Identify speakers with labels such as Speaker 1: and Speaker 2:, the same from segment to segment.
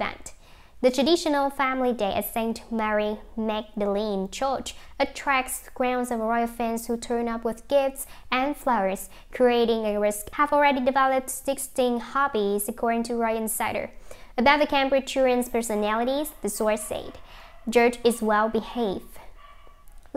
Speaker 1: event. The traditional family day at St. Mary Magdalene Church attracts crowds of royal fans who turn up with gifts and flowers. Creating a risk have already developed 16 hobbies, according to Royal Insider. About the children's personalities, the source said, George is well behaved.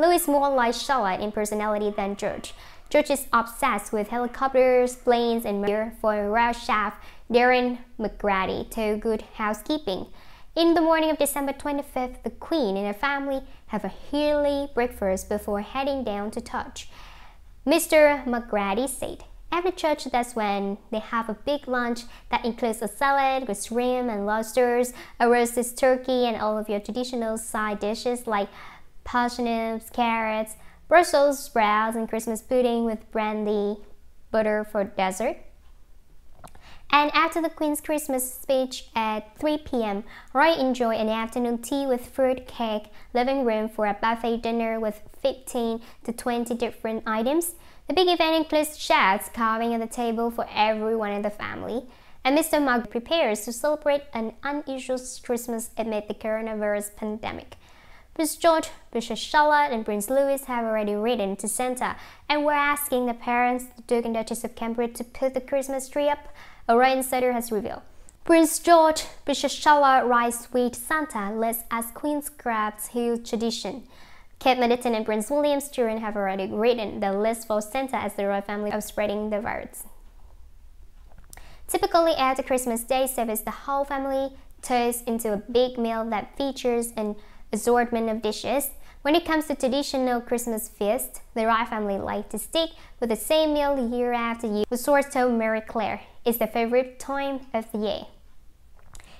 Speaker 1: Lou is more like Charlotte in personality than George. George is obsessed with helicopters, planes, and murder. For a rare Chef Darren McGrady to Good Housekeeping. In the morning of December 25th, the Queen and her family have a hearty breakfast before heading down to touch. Mr. McGrady said, Every church, that's when they have a big lunch that includes a salad with shrimp and lobsters, a roasted turkey, and all of your traditional side dishes like parsnips, carrots, Brussels sprouts, and Christmas pudding with brandy butter for dessert. And after the Queen's Christmas speech at 3 p.m., Roy enjoyed an afternoon tea with fruit cake, living room for a buffet dinner with 15 to 20 different items. The big event includes chefs carving at the table for everyone in the family. And Mr. Mug prepares to celebrate an unusual Christmas amid the coronavirus pandemic. Prince George, Bishop Charlotte, and Prince Louis have already ridden to Santa, and we're asking the parents, the Duke and Duchess of Cambridge, to put the Christmas tree up, a royal insider has revealed. Prince George, Bishop Charlotte rides sweet Santa, lists as Queen's Crafts Hill tradition. Kate Middleton and Prince William's children have already written the list for Santa as the royal family of spreading the word. Typically at the Christmas Day service, the whole family turns into a big meal that features an assortment of dishes. When it comes to traditional Christmas feast, the Rye family like to stick with the same meal year after year. The source told Marie Claire is the favorite time of the year.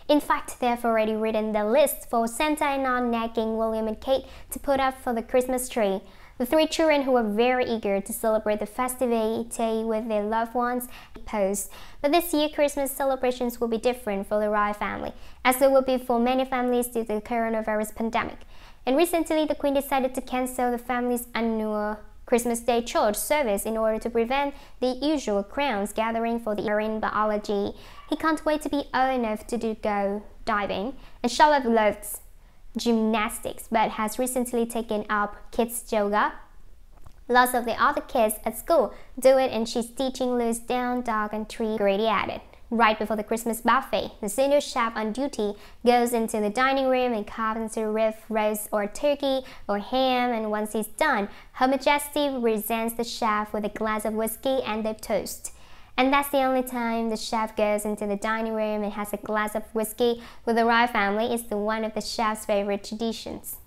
Speaker 1: In fact, they've already written the list for Santa and Aunt Nagging William and Kate to put up for the Christmas tree. The three children who were very eager to celebrate the day with their loved ones posed. But this year, Christmas celebrations will be different for the royal family, as they will be for many families due to the coronavirus pandemic. And recently, the Queen decided to cancel the family's annual Christmas Day church service in order to prevent the usual crowds gathering for the marine biology. He can't wait to be old enough to do go diving, and Charlotte loves gymnastics but has recently taken up kids yoga. Lots of the other kids at school do it and she's teaching Louis down dog and tree. Grady added. Right before the Christmas buffet, the senior chef on duty goes into the dining room and carves a riff roast or turkey or ham, and once he's done, Her Majesty presents the chef with a glass of whiskey and a toast. And that's the only time the chef goes into the dining room and has a glass of whiskey with the royal family. It's one of the chef's favorite traditions.